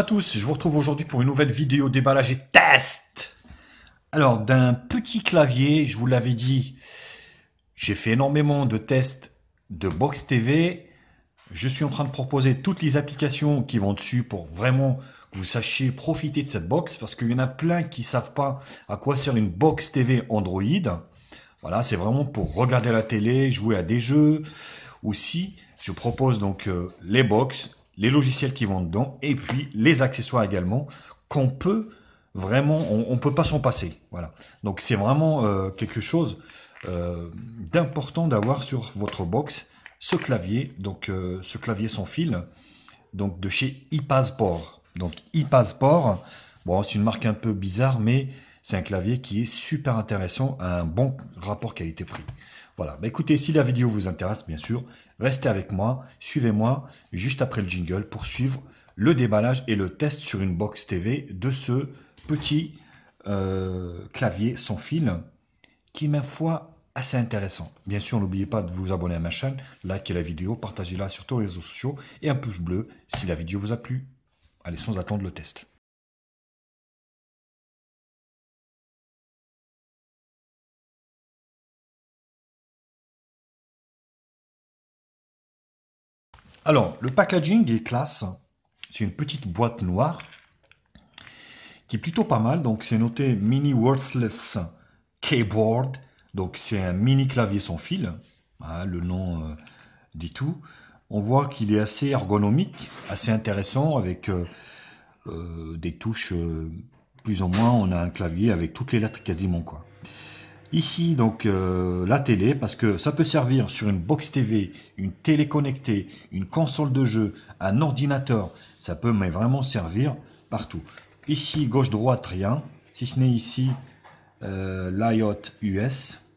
à tous, je vous retrouve aujourd'hui pour une nouvelle vidéo déballage et test Alors d'un petit clavier, je vous l'avais dit, j'ai fait énormément de tests de Box TV. Je suis en train de proposer toutes les applications qui vont dessus pour vraiment que vous sachiez profiter de cette box parce qu'il y en a plein qui ne savent pas à quoi sert une box TV Android. Voilà, c'est vraiment pour regarder la télé, jouer à des jeux. Aussi, je propose donc euh, les box les logiciels qui vont dedans et puis les accessoires également qu'on peut vraiment, on peut pas s'en passer. Voilà. Donc c'est vraiment euh, quelque chose euh, d'important d'avoir sur votre box ce clavier, donc euh, ce clavier sans fil, donc de chez ePassport. Donc ePassport, bon c'est une marque un peu bizarre, mais c'est un clavier qui est super intéressant, à un bon rapport qualité-prix. Voilà, bah, écoutez, si la vidéo vous intéresse, bien sûr, restez avec moi, suivez-moi juste après le jingle pour suivre le déballage et le test sur une box TV de ce petit euh, clavier sans fil qui, ma foi, assez intéressant. Bien sûr, n'oubliez pas de vous abonner à ma chaîne, likez la vidéo, partagez-la sur tous les réseaux sociaux et un pouce bleu si la vidéo vous a plu. Allez, sans attendre le test. Alors, le packaging est classe. C'est une petite boîte noire qui est plutôt pas mal. Donc, c'est noté Mini Worthless Keyboard. Donc, c'est un mini clavier sans fil. Hein, le nom euh, dit tout. On voit qu'il est assez ergonomique, assez intéressant avec euh, euh, des touches plus ou moins. On a un clavier avec toutes les lettres quasiment. quoi. Ici, donc, euh, la télé, parce que ça peut servir sur une box TV, une télé connectée, une console de jeu, un ordinateur. Ça peut vraiment servir partout. Ici, gauche-droite, rien. Si ce n'est ici, euh, l'IOT US.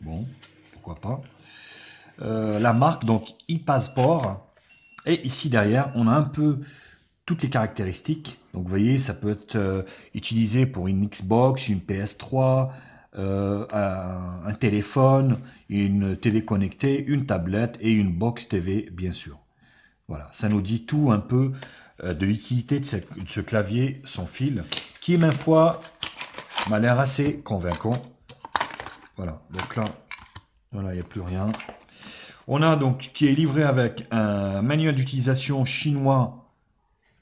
Bon, pourquoi pas. Euh, la marque, donc, e-passport. Et ici, derrière, on a un peu toutes les caractéristiques. Donc, vous voyez, ça peut être utilisé pour une Xbox, une PS3, euh, un téléphone, une télé connectée, une tablette et une box TV, bien sûr. Voilà, ça nous dit tout un peu euh, de l'utilité de, ce clavier sans fil, qui, ma foi, m'a l'air assez convaincant. Voilà, donc là, voilà, il n'y a plus rien. On a donc, qui est livré avec un manuel d'utilisation chinois,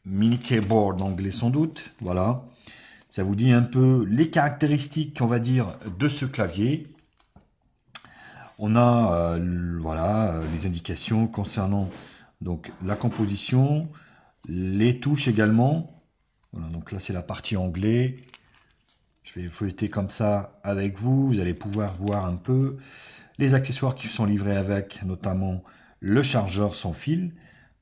mini keyboard anglais sans doute, voilà. Ça vous dit un peu les caractéristiques, on va dire, de ce clavier. On a euh, voilà, euh, les indications concernant donc, la composition, les touches également. Voilà, donc là, c'est la partie anglais. Je vais feuilleter comme ça avec vous. Vous allez pouvoir voir un peu les accessoires qui sont livrés avec, notamment le chargeur sans fil.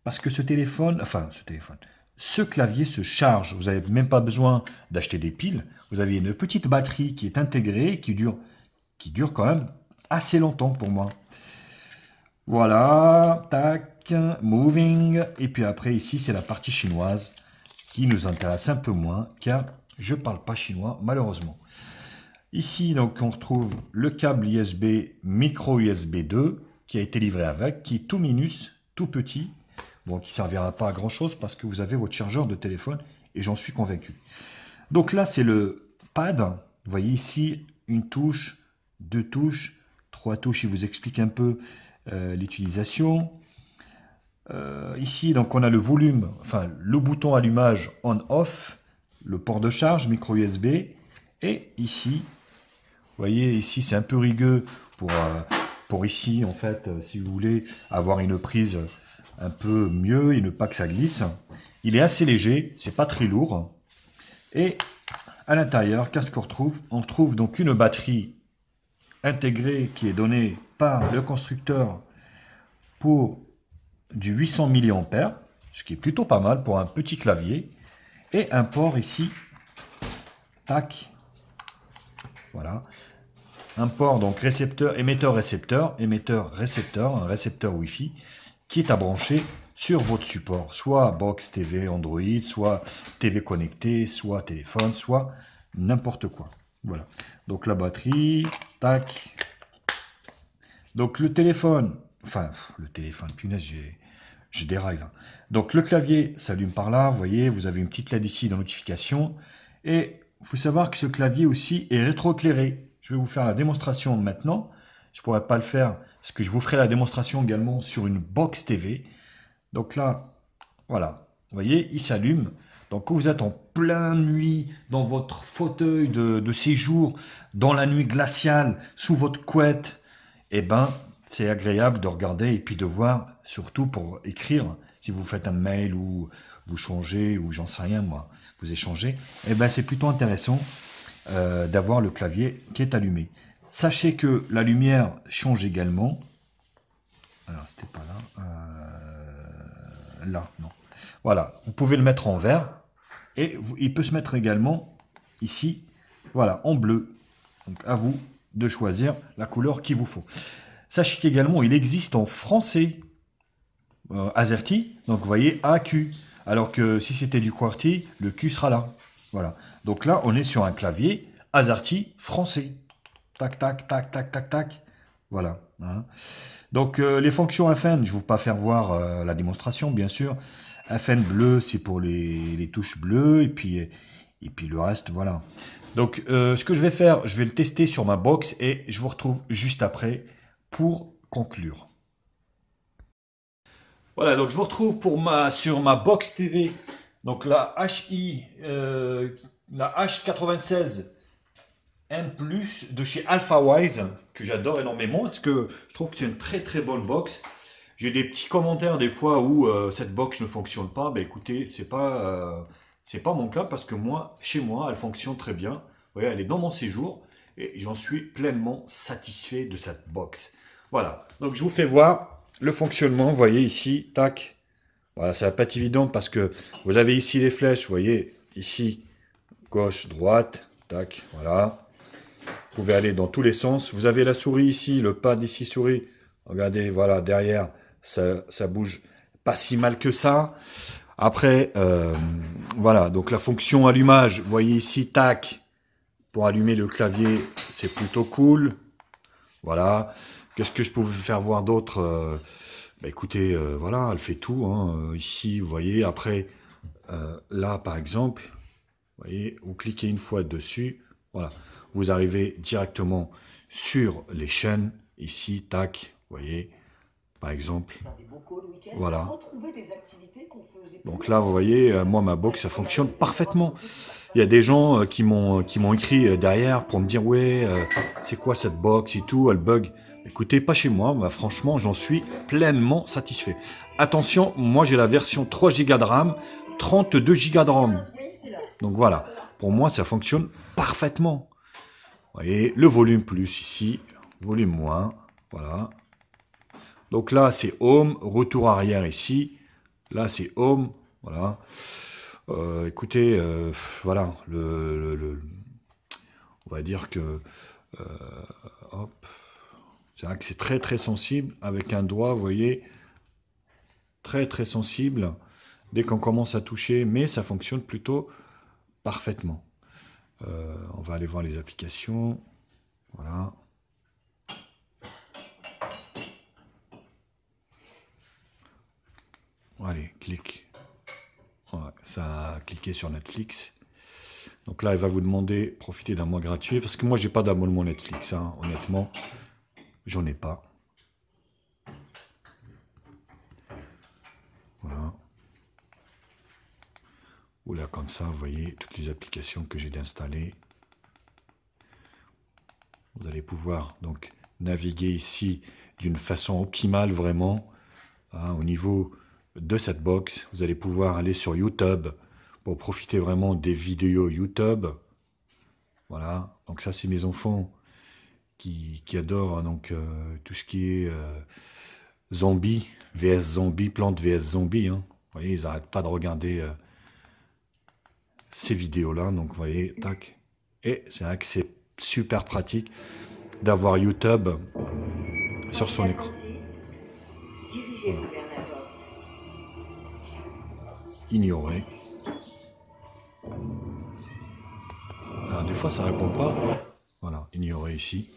Parce que ce téléphone, enfin ce téléphone, ce clavier se charge. Vous n'avez même pas besoin d'acheter des piles. Vous avez une petite batterie qui est intégrée qui dure, qui dure quand même assez longtemps pour moi. Voilà, tac, moving. Et puis après, ici, c'est la partie chinoise qui nous intéresse un peu moins car je ne parle pas chinois malheureusement. Ici, donc, on retrouve le câble USB micro USB 2 qui a été livré avec, qui est tout minus, tout petit, bon, qui servira pas à grand chose parce que vous avez votre chargeur de téléphone et j'en suis convaincu. Donc là, c'est le pad. Vous voyez ici, une touche, deux touches, trois touches. Il vous explique un peu euh, l'utilisation. Euh, ici, donc on a le volume, enfin le bouton allumage on-off, le port de charge micro USB. Et ici, vous voyez, ici c'est un peu rigueux pour, euh, pour ici, en fait, si vous voulez avoir une prise un peu mieux et ne pas que ça glisse. Il est assez léger, c'est pas très lourd. Et à l'intérieur, qu'est-ce qu'on retrouve On retrouve donc une batterie intégrée qui est donnée par le constructeur pour du 800 mAh, ce qui est plutôt pas mal pour un petit clavier. Et un port ici, tac, voilà. Un port donc récepteur, émetteur, récepteur, émetteur, récepteur, un récepteur Wi-Fi à brancher sur votre support, soit box TV Android, soit TV connecté soit téléphone, soit n'importe quoi. Voilà. Donc la batterie, tac. Donc le téléphone, enfin le téléphone, punaise, j'ai je déraille Donc le clavier s'allume par là, voyez, vous avez une petite LED ici dans notification. Et faut savoir que ce clavier aussi est rétroéclairé. Je vais vous faire la démonstration maintenant je ne pourrais pas le faire parce que je vous ferai la démonstration également sur une box TV. Donc là, voilà, vous voyez, il s'allume. Donc quand vous êtes en pleine nuit dans votre fauteuil de, séjour, dans la nuit glaciale, sous votre couette, eh ben c'est agréable de regarder et puis de voir, surtout pour écrire, si vous faites un mail ou vous changez ou j'en sais rien moi, vous échangez, eh ben c'est plutôt intéressant euh, d'avoir le clavier qui est allumé. Sachez que la lumière change également. Alors, c'était pas là. Euh, là, non. Voilà, vous pouvez le mettre en vert. Et il peut se mettre également ici, voilà, en bleu. Donc, à vous de choisir la couleur qu'il vous faut. Sachez qu'également, il existe en français euh, AZERTY. Donc, vous voyez, AQ. Alors que si c'était du QWERTY, le Q sera là. Voilà. Donc là, on est sur un clavier AZERTY français. Tac, tac, tac, tac, tac, tac. Voilà. Hein. Donc euh, les fonctions FN, je ne vais pas faire voir euh, la démonstration, bien sûr. FN bleu, c'est pour les, touches bleues, et puis, euh, et puis le reste, voilà. Donc ce que je vais faire, je vais le tester sur ma box, et je vous retrouve juste après pour conclure. Voilà, donc je vous retrouve pour ma, sur ma box TV. Donc la HI, la H96 un plus de chez AlphaWise, que j'adore énormément, parce que je trouve que c'est une très très bonne box. J'ai des petits commentaires des fois où euh, cette box ne fonctionne pas. Ben écoutez, c'est pas euh, c'est pas mon cas parce que moi, chez moi, elle fonctionne très bien. Vous elle est dans mon séjour et j'en suis pleinement satisfait de cette box. Voilà. Donc je vous fais voir le fonctionnement. Vous voyez ici, tac. Voilà, ça va pas être évident parce que vous avez ici les flèches. Vous voyez ici, gauche, droite, tac. Voilà. Vous pouvez aller dans tous les sens. Vous avez la souris ici, le pad ici souris. Regardez, voilà, derrière, ça, bouge pas si mal que ça. Après, euh, voilà, donc la fonction allumage, vous voyez ici, tac, pour allumer le clavier, c'est plutôt cool. Voilà. Qu'est-ce que je peux faire voir d'autre euh, bah, Écoutez, euh, voilà, elle fait tout. Hein. Ici, vous voyez, après, là, par exemple, vous voyez, vous cliquez une fois dessus, voilà. Vous arrivez directement sur les chaînes. Ici, tac, vous voyez, par exemple. Voilà. Donc là, vous voyez, euh, moi, ma box, ça fonctionne parfaitement. Il y a des gens euh, euh, qui m'ont écrit derrière pour me dire, ouais, c'est quoi cette box et tout, elle bug. Écoutez, pas chez moi, bah, franchement, j'en suis pleinement satisfait. Attention, moi, j'ai la version 3 Go de RAM, 32 Go de RAM. Donc voilà, pour moi, ça fonctionne parfaitement. Vous voyez, le volume plus ici, volume moins, voilà. Donc là, c'est home, retour arrière ici. Là, c'est home, voilà. Euh, écoutez, euh, voilà, on va dire que, euh, c'est vrai que c'est très très sensible avec un doigt, vous voyez, très très sensible dès qu'on commence à toucher, mais ça fonctionne plutôt parfaitement. Euh, on va aller voir les applications. Voilà. Allez, clique. ça a cliqué sur Netflix. Donc là, elle va vous demander profiter d'un mois gratuit. Parce que moi, j'ai pas d'abonnement Netflix, hein, honnêtement. J'en ai pas. Ou là, comme ça, vous voyez toutes les applications que j'ai installées. Vous allez pouvoir donc naviguer ici d'une façon optimale vraiment. Hein, au niveau de cette box, vous allez pouvoir aller sur YouTube pour profiter vraiment des vidéos YouTube. Voilà, donc ça c'est mes enfants qui, adorent hein, donc euh, tout ce qui est euh, zombie, VS zombie, plante VS zombie. Hein. Vous voyez, ils n'arrêtent pas de regarder euh, ces vidéos-là. Donc, vous voyez, tac. Et c'est vrai que c'est super pratique d'avoir YouTube sur son écran. Ignorer. Alors, des fois, ça répond pas. Voilà, ignorer ici.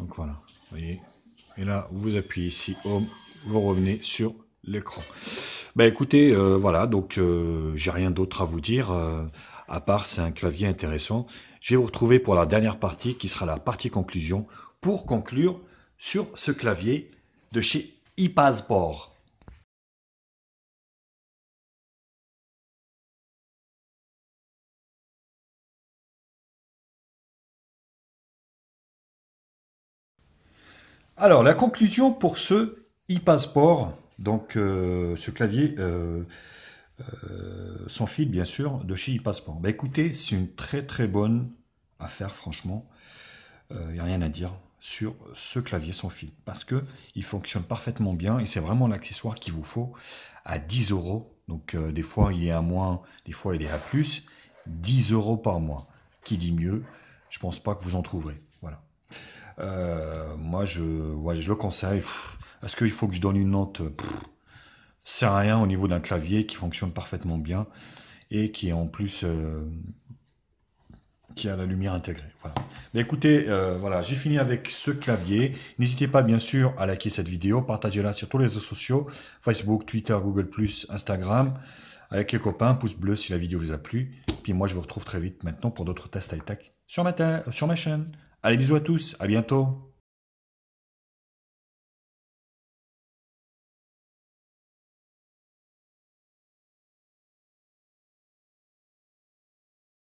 Donc voilà, vous voyez. Et là, vous appuyez ici, Home, vous revenez sur l'écran. Bah, écoutez, euh, voilà, donc euh, j'ai rien d'autre à vous dire, euh, à part c'est un clavier intéressant. Je vais vous retrouver pour la dernière partie qui sera la partie conclusion pour conclure sur ce clavier de chez e-Passport. Alors, la conclusion pour ce e-passport donc euh, ce clavier euh, euh, sans fil, bien sûr, de chez passeport Bah écoutez, c'est une très très bonne affaire, franchement. Il n'y a rien à dire sur ce clavier sans fil parce que il fonctionne parfaitement bien et c'est vraiment l'accessoire qu'il vous faut à 10 euros. Donc des fois il est à moins, des fois il est à plus. 10 euros par mois. Qui dit mieux Je pense pas que vous en trouverez. Voilà. moi, je, je le conseille. Est-ce qu'il faut que je donne une note C'est rien au niveau d'un clavier qui fonctionne parfaitement bien et qui est en plus euh, qui a la lumière intégrée. Voilà. Mais écoutez, euh, voilà, j'ai fini avec ce clavier. N'hésitez pas bien sûr à liker cette vidéo, partagez-la sur tous les réseaux sociaux, Facebook, Twitter, Google+, Instagram, avec les copains, pouce bleu si la vidéo vous a plu. Puis moi je vous retrouve très vite maintenant pour d'autres tests high-tech sur ma, sur ma chaîne. Allez bisous à tous, à bientôt